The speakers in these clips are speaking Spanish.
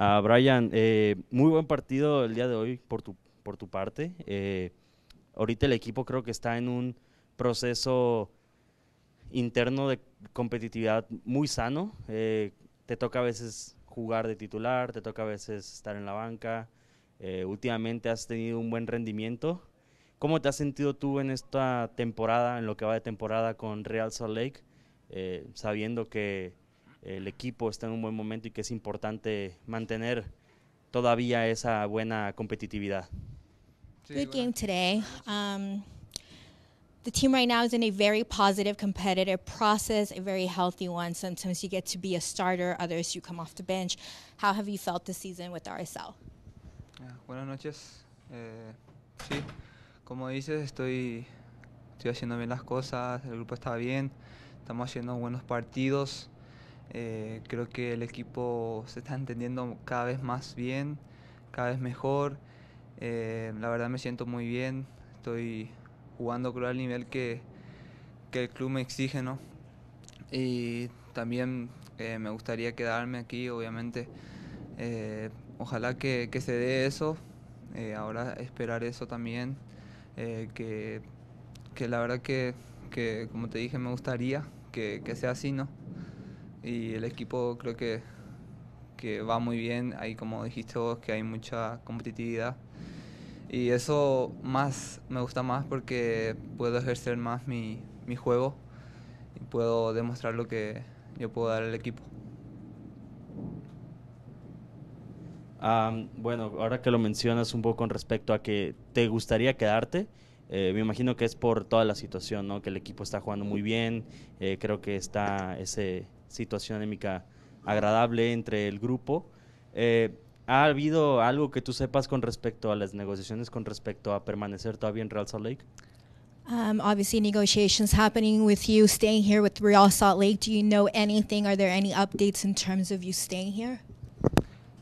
Ah, Brian, eh, muy buen partido el día de hoy por tu, por tu parte. Eh, ahorita el equipo creo que está en un proceso interno de competitividad muy sano. Eh, te toca a veces jugar de titular, te toca a veces estar en la banca. últimamente has tenido un buen rendimiento. ¿Cómo te has sentido tú en esta temporada, en lo que va de temporada con Real Salt Lake, sabiendo que el equipo está en un buen momento y que es importante mantener todavía esa buena competitividad. Good game today. Um, the team right now is in a very positive competitive process, a very healthy one. Sometimes you get to be a starter, others you come off the bench. How have you felt this season with RSL? Ah, buenas noches. Eh, sí, como dices, estoy, estoy haciendo bien las cosas, el grupo está bien, estamos haciendo buenos partidos. Eh, creo que el equipo se está entendiendo cada vez más bien, cada vez mejor. Eh, la verdad me siento muy bien. Estoy jugando creo al nivel que, que el club me exige, ¿no? Y también eh, me gustaría quedarme aquí, obviamente. ojalá que, se dé eso. ahora esperar eso también. Que, que, la verdad que, como te dije, me gustaría que, que sea así, ¿no? y el equipo creo que, va muy bien. Ahí, como dijiste vos, que hay mucha competitividad. Y eso más me gusta más porque puedo ejercer más mi, juego y puedo demostrar lo que yo puedo dar al equipo. bueno, ahora que lo mencionas un poco con respecto a que te gustaría quedarte, eh, me imagino que es por toda la situación, ¿no? Que el equipo está jugando muy bien, eh, creo que está ese situación anémica agradable entre el grupo. Eh, ¿Ha habido algo que tú sepas con respecto a las negociaciones, con respecto a permanecer todavía en Real Salt Lake? Um, obviously, negotiations happening with you staying here with Real Salt Lake. Do you know anything? Are there any updates in terms of you staying here?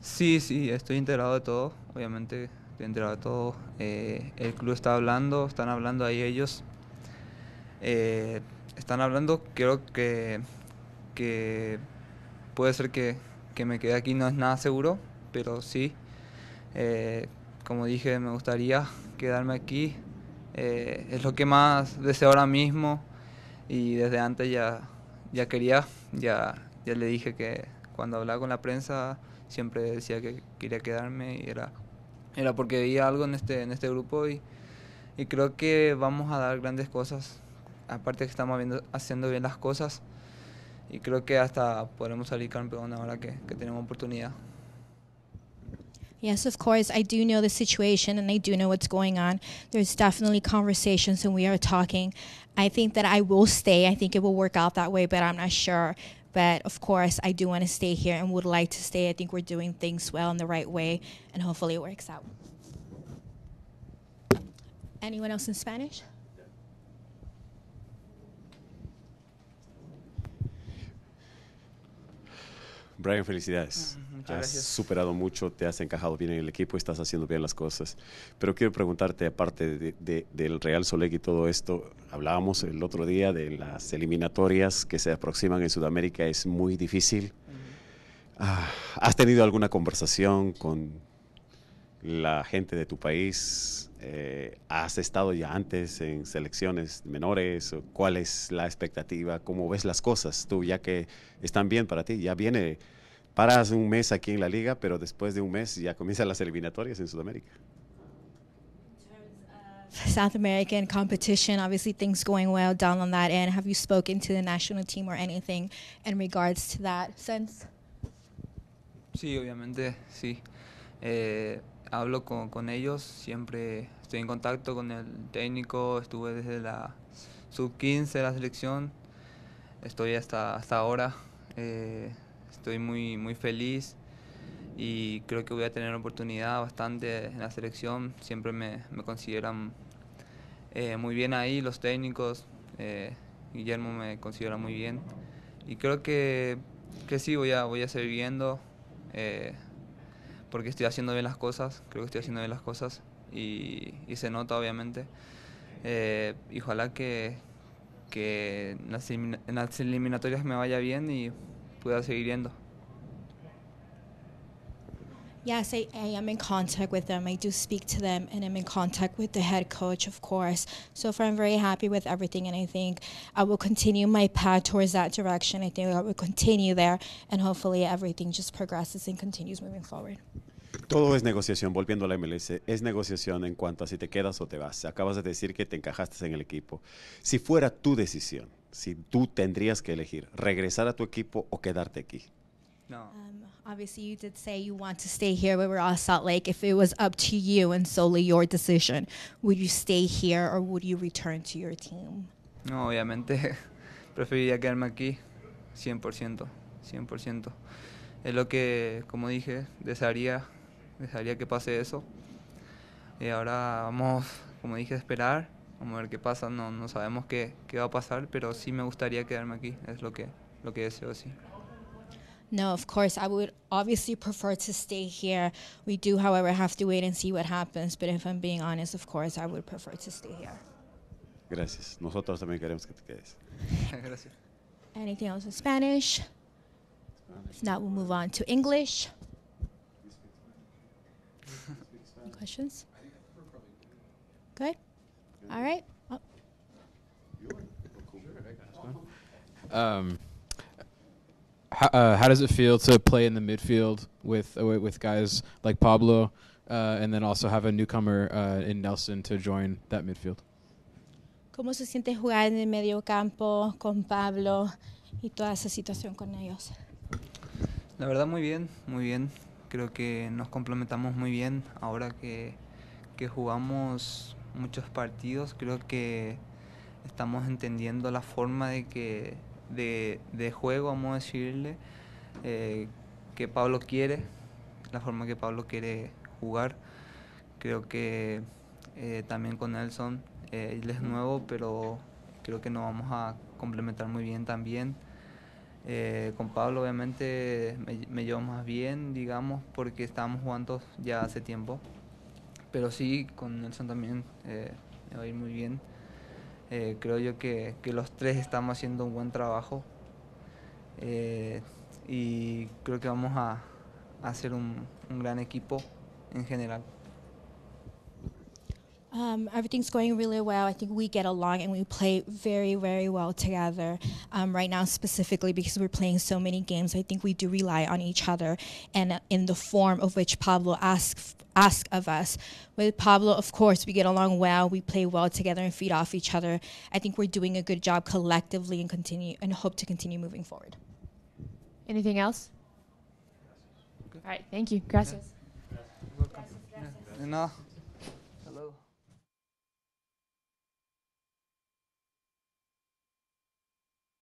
Sí, sí, estoy enterado de todo. Obviamente, estoy enterado de todo. Eh, el club está hablando, están hablando ahí ellos. Eh, están hablando, creo que que puede ser que, me quede aquí, no es nada seguro, pero sí, eh, como dije, me gustaría quedarme aquí, eh, es lo que más deseo ahora mismo y desde antes ya, ya quería, ya, ya le dije que cuando hablaba con la prensa siempre decía que quería quedarme y era, era porque veía algo en este, en este grupo y, y creo que vamos a dar grandes cosas. Aparte que estamos haciendo bien las cosas. y creo que hasta podemos salir campeón ahora que, que tenemos oportunidad. Yes, of course. I do know the situation and I do know what's going on. There's definitely conversations and we are talking. I think that I will stay. I think it will work out that way, but I'm not sure. But of course, I do want to stay here and would like to stay. I think we're doing things well in the right way and hopefully it works out. Anyone else in Spanish? Brian, felicidades. has superado mucho, te has encajado bien en el equipo, estás haciendo bien las cosas. Pero quiero preguntarte, aparte del Real Soleg y todo esto, hablábamos el otro día de las eliminatorias que se aproximan en Sudamérica, es muy difícil. Ah, ¿Has tenido alguna conversación con la gente de tu país? Eh, ¿Has estado ya antes en selecciones menores? ¿Cuál es la expectativa? ¿Cómo ves las cosas tú, ya que están bien para ti? Ya viene, paras un mes aquí en la liga, pero después de un mes ya comienzan las eliminatorias en Sudamérica. Uh, South American competition. Obviously, things going well down on that end. Have you spoken to the national team or anything in regards to that since? Sí, obviamente, sí. Eh, hablo con, ellos, siempre estoy en contacto con el técnico, estuve desde la sub-15 de la selección, estoy hasta, hasta ahora, eh, estoy muy, muy feliz y creo que voy a tener oportunidad bastante en la selección, siempre me, consideran eh, muy bien ahí los técnicos, eh, Guillermo me considera muy bien y creo que, sí voy a, voy a seguir viendo porque estoy haciendo bien las cosas, creo que estoy haciendo bien las cosas y, se nota obviamente. Eh, y ojalá que, que en las eliminatorias me vaya bien y pueda seguir yendo. Sí, estoy I, am in contact with them. I do speak to them, and I'm in contact with the head coach, of course. So far, I'm very happy with everything, and I think I will continue my path towards that direction. I think I will continue there, and hopefully, everything just progresses and continues moving forward. Todo es negociación, volviendo a la MLS, es negociación en cuanto a si te quedas o te vas. Acabas de decir que te encajaste en el equipo. Si fuera tu decisión, si tú tendrías que elegir regresar a tu equipo o quedarte aquí, no. Um, obviously, you did say you want to stay here, but we're all Salt Lake. If it was up to you and solely your decision, would you stay here or would you return to your team? No, obviamente preferiría quedarme aquí, 100%, 100%. Es lo que, como dije, desearía, desearía que pase eso. Y ahora vamos, como dije, a esperar, vamos a ver qué pasa. No, no sabemos qué, qué va a pasar, pero sí me gustaría quedarme aquí, es lo que, lo que deseo, sí. No, of course. I would obviously prefer to stay here. We do, however, have to wait and see what happens. But if I'm being honest, of course, I would prefer to stay here. Gracias. Nosotros también queremos que te quedes. Gracias. Anything else in Spanish? If not, we'll move on to English. Any questions? Good. All right. Oh. Um, Pablo, ¿Cómo se siente jugar en el medio campo con Pablo y toda esa situación con ellos? La verdad muy bien, muy bien. Creo que nos complementamos muy bien ahora que, que jugamos muchos partidos. Creo que estamos entendiendo la forma de que de, juego, vamos a decirle, eh, que Pablo quiere, la forma que Pablo quiere jugar. Creo que eh, también con Nelson, eh, él es nuevo, pero creo que nos vamos a complementar muy bien también. con Pablo obviamente me, llevo más bien, digamos, porque estábamos jugando ya hace tiempo. Pero sí, con Nelson también me va a ir muy bien. Eh, creo yo que, los tres estamos haciendo un buen trabajo eh, y creo que vamos a, hacer un gran equipo en general. Um, everything's going really well. I think we get along and we play very, very well together. Um, right now, specifically because we're playing so many games, I think we do rely on each other and in the form of which Pablo asks ask of us. With Pablo, of course, we get along well. We play well together and feed off each other. I think we're doing a good job collectively and continue and hope to continue moving forward. Anything else? All right. Thank you. Gracias. Gracias. Gracias. Gracias.